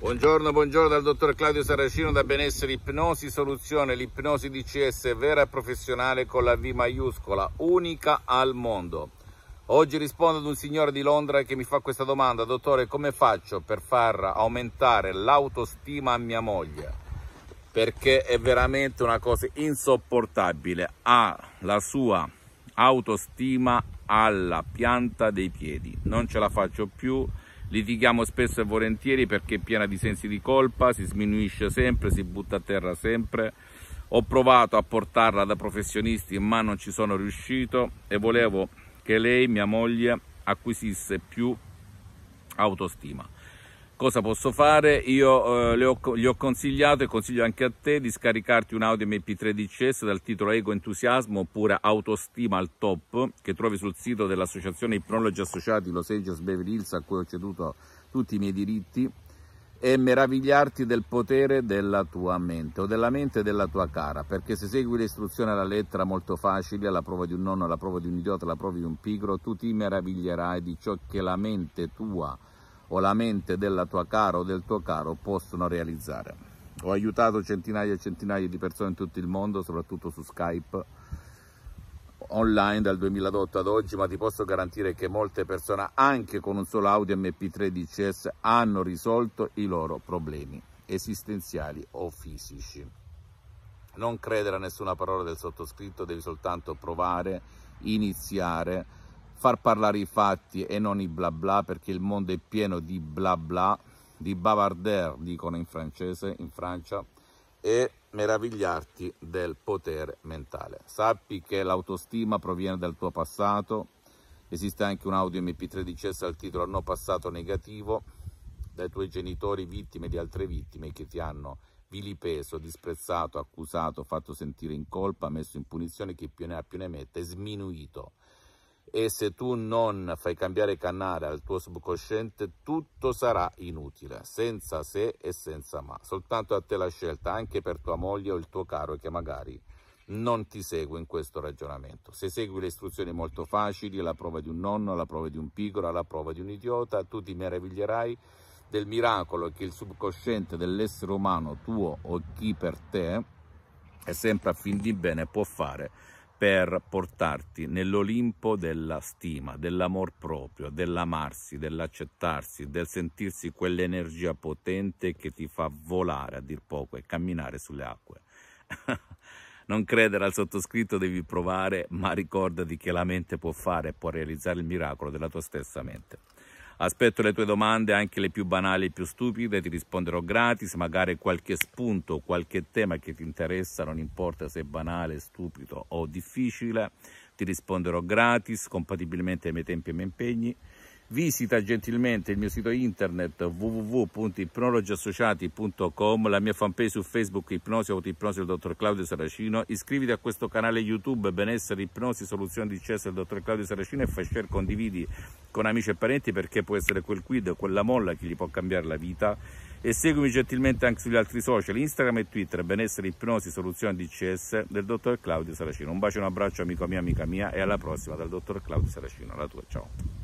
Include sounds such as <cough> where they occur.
Buongiorno, buongiorno dal dottor Claudio Saracino da Benessere Ipnosi Soluzione, l'ipnosi DCS vera e professionale con la V maiuscola, unica al mondo. Oggi rispondo ad un signore di Londra che mi fa questa domanda, dottore come faccio per far aumentare l'autostima a mia moglie? Perché è veramente una cosa insopportabile, ha la sua autostima alla pianta dei piedi, non ce la faccio più, Litighiamo spesso e volentieri perché è piena di sensi di colpa, si sminuisce sempre, si butta a terra sempre. Ho provato a portarla da professionisti ma non ci sono riuscito e volevo che lei, mia moglie, acquisisse più autostima cosa posso fare? Io eh, ho, gli ho consigliato e consiglio anche a te di scaricarti un Audi MP3 DCS dal titolo Eco Entusiasmo oppure Autostima al Top che trovi sul sito dell'associazione Ipnologi Associati Los Angeles Beverly Hills a cui ho ceduto tutti i miei diritti e meravigliarti del potere della tua mente o della mente della tua cara, perché se segui le istruzioni alla lettera molto facili, alla prova di un nonno, alla prova di un idiota, alla prova di un pigro, tu ti meraviglierai di ciò che la mente tua ha o la mente della tua cara o del tuo caro possono realizzare. Ho aiutato centinaia e centinaia di persone in tutto il mondo, soprattutto su Skype, online dal 2008 ad oggi, ma ti posso garantire che molte persone, anche con un solo audio MP3 DCS, hanno risolto i loro problemi esistenziali o fisici. Non credere a nessuna parola del sottoscritto, devi soltanto provare, iniziare, far parlare i fatti e non i bla bla, perché il mondo è pieno di bla bla, di bavarder, dicono in francese, in Francia, e meravigliarti del potere mentale. Sappi che l'autostima proviene dal tuo passato, esiste anche un audio MP13S al titolo No passato negativo, dai tuoi genitori vittime di altre vittime che ti hanno vilipeso, disprezzato, accusato, fatto sentire in colpa, messo in punizione, chi più ne ha più ne mette, sminuito e se tu non fai cambiare canale al tuo subconsciente tutto sarà inutile, senza se e senza ma. Soltanto a te la scelta, anche per tua moglie o il tuo caro che magari non ti segue in questo ragionamento. Se segui le istruzioni molto facili, la prova di un nonno, la prova di un piccolo, la prova di un idiota, tu ti meraviglierai del miracolo che il subconsciente dell'essere umano tuo o chi per te è sempre a fin di bene può fare per portarti nell'Olimpo della stima, dell'amor proprio, dell'amarsi, dell'accettarsi, del sentirsi quell'energia potente che ti fa volare, a dir poco, e camminare sulle acque. <laughs> non credere al sottoscritto devi provare, ma ricordati che la mente può fare e può realizzare il miracolo della tua stessa mente. Aspetto le tue domande, anche le più banali e più stupide, ti risponderò gratis, magari qualche spunto, qualche tema che ti interessa, non importa se è banale, stupido o difficile, ti risponderò gratis, compatibilmente ai miei tempi e ai miei impegni. Visita gentilmente il mio sito internet www.ipnologiassociati.com, la mia fanpage su Facebook Ipnosi Autoipnosi del dottor Claudio Saracino, iscriviti a questo canale YouTube Benessere Ipnosi Soluzione di Cesso del dottor Claudio Saracino e fai share, condividi con amici e parenti perché può essere quel quid o quella molla che gli può cambiare la vita e seguimi gentilmente anche sugli altri social Instagram e Twitter benessere ipnosi soluzione DCS del dottor Claudio Saracino un bacio e un abbraccio amico mio amica mia e alla prossima dal dottor Claudio Saracino alla tua ciao